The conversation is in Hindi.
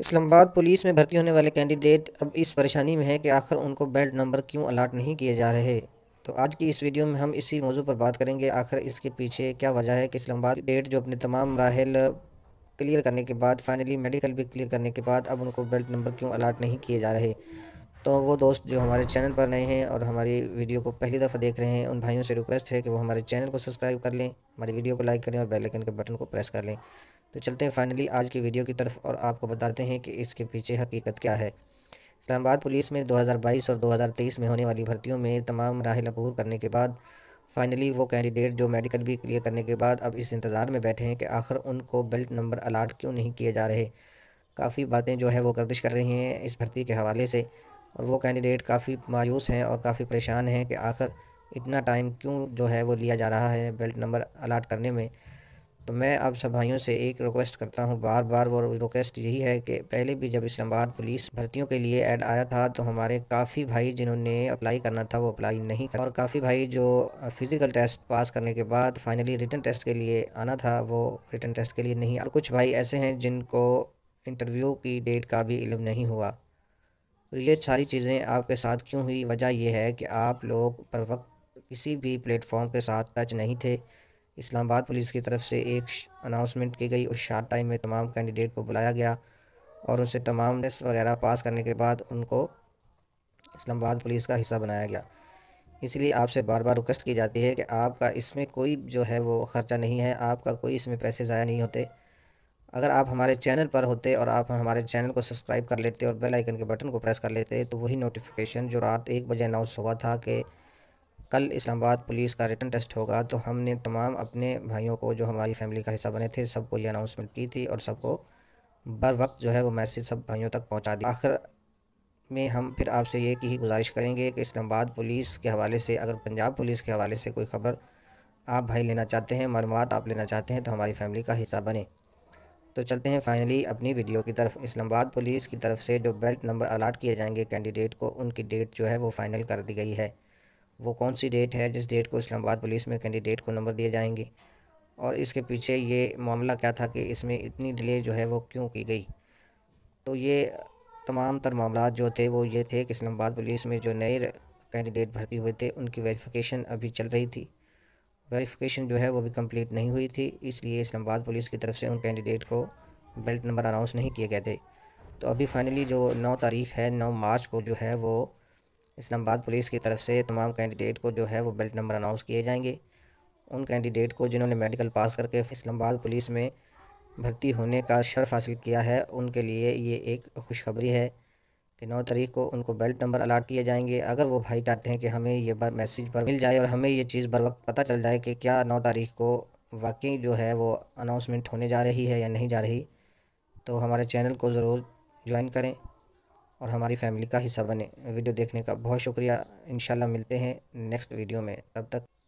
इस्लामाबाद पुलिस में भर्ती होने वाले कैंडिडेट अब इस परेशानी में है कि आखिर उनको बेल्ट नंबर क्यों अलाट नहीं किए जा रहे तो आज की इस वीडियो में हम इसी मौजू पर बात करेंगे आखिर इसके पीछे क्या वजह है कि इस्लामाबाद डेट जो अपने तमाम राहल क्लियर करने के बाद फाइनली मेडिकल भी क्लियर करने के बाद अब उनको बेल्ट नंबर क्यों अलाट नहीं किए जा रहे तो वो दोस्त जो हमारे चैनल पर नए हैं और हमारी वीडियो को पहली दफ़ा देख रहे हैं उन भाइयों से रिक्वेस्ट है कि वो हमारे चैनल को सब्सक्राइब कर लें हमारी वीडियो को लाइक करें और बेल के बटन को प्रेस कर लें तो चलते हैं फाइनली आज की वीडियो की तरफ और आपको बताते हैं कि इसके पीछे हकीकत क्या है इस्लामाबाद पुलिस में 2022 और 2023 में होने वाली भर्तियों में तमाम राहल अबूर करने के बाद फाइनली वो कैंडिडेट जो मेडिकल भी क्लियर करने के बाद अब इस इंतज़ार में बैठे हैं कि आखिर उनको बेल्ट नंबर अलाट क्यों नहीं किए जा रहे काफ़ी बातें जो है वो गर्दिश कर रही हैं इस भर्ती के हवाले से और वो कैंडिडेट काफ़ी मायूस हैं और काफ़ी परेशान हैं कि आखिर इतना टाइम क्यों जो है वो लिया जा रहा है बेल्ट नंबर अलाट करने में तो मैं आप सब भाइयों से एक रिक्वेस्ट करता हूँ बार बार वो रिक्वेस्ट यही है कि पहले भी जब इस्लामाबाद पुलिस भर्तियों के लिए ऐड आया था तो हमारे काफ़ी भाई जिन्होंने अप्लाई करना था वो अप्लाई नहीं कर और काफ़ी भाई जो फिज़िकल टेस्ट पास करने के बाद फाइनली रिटर्न टेस्ट के लिए आना था वो रिटर्न टेस्ट के लिए नहीं और कुछ भाई ऐसे हैं जिनको इंटरव्यू की डेट का भी इलम नहीं हुआ तो ये सारी चीज़ें आपके साथ क्यों हुई वजह यह है कि आप लोग पर वक्त किसी भी प्लेटफॉर्म के साथ टच नहीं थे इस्लामाबाद पुलिस की तरफ से एक अनाउंसमेंट की गई उस शार्ट टाइम में तमाम कैंडिडेट को बुलाया गया और उनसे तमाम टेस्ट वगैरह पास करने के बाद उनको इस्लामाबाद पुलिस का हिस्सा बनाया गया इसलिए आपसे बार बार रिक्वेस्ट की जाती है कि आपका इसमें कोई जो है वो ख़र्चा नहीं है आपका कोई इसमें पैसे ज़ाया नहीं होते अगर आप हमारे चैनल पर होते और आप हमारे चैनल को सब्सक्राइब कर लेते और बेल आइकन के बटन को प्रेस कर लेते तो वही नोटिफिकेशन जो रात एक बजे अनाउंस हुआ था कि कल इस्लामाबाद पुलिस का रिटर्न टेस्ट होगा तो हमने तमाम अपने भाइयों को जो हमारी फैमिली का हिस्सा बने थे सबको ये अनाउंसमेंट की थी और सबको बर वक्त जो है वो मैसेज सब भाइयों तक पहुँचा दिया आखिर में हम फिर आपसे ये की गुजारिश करेंगे कि इस्लामाबाद पुलिस के हवाले से अगर पंजाब पुलिस के हवाले से कोई ख़बर आप भाई लेना चाहते हैं मालूम आप लेना चाहते हैं तो हमारी फैमिली का हिस्सा बने तो चलते हैं फाइनली अपनी वीडियो की तरफ इस्लामाबाद पुलिस की तरफ से जो बेल्ट नंबर अलाट किए जाएंगे कैंडिडेट को उनकी डेट जो है वो फाइनल कर दी गई है वो कौन सी डेट है जिस डेट को इस्लामाबाद पुलिस में कैंडिडेट को नंबर दिए जाएंगे और इसके पीछे ये मामला क्या था कि इसमें इतनी डिले जो है वो क्यों की गई तो ये तमाम तर मामला जो थे वो ये थे कि इस्लामाबाद पुलिस में जो नए कैंडिडेट भर्ती हुए थे उनकी वेरिफिकेशन अभी चल रही थी वेरिफिकेशन जो है वो भी कंप्लीट नहीं हुई थी इसलिए इस्लामाबाद पुलिस की तरफ से उन कैंडिडेट को बेल्ट नंबर अनाउंस नहीं किए गए थे तो अभी फाइनली जो नौ तारीख है नौ मार्च को जो है वो इस्लामाबाद पुलिस की तरफ से तमाम कैंडिडेट को जो है वो बेल्ट नंबर अनाउंस किए जाएंगे उन कैंडिडेट को जिन्होंने मेडिकल पास करके इस्लामाबाद पुलिस में भर्ती होने का शर्फ हासिल किया है उनके लिए ये एक खुशखबरी है कि नौ तारीख को उनको बेल्ट नंबर अलाट किए जाएंगे अगर वो भाई चाहते हैं कि हमें ये बार मैसेज पर मिल जाए और हमें ये चीज़ बर वक्त पता चल जाए कि क्या नौ तारीख को वाकई जो है वो अनाउंसमेंट होने जा रही है या नहीं जा रही तो हमारे चैनल को ज़रूर ज्वाइन करें और हमारी फैमिली का हिस्सा बने वीडियो देखने का बहुत शुक्रिया इन मिलते हैं नेक्स्ट वीडियो में तब तक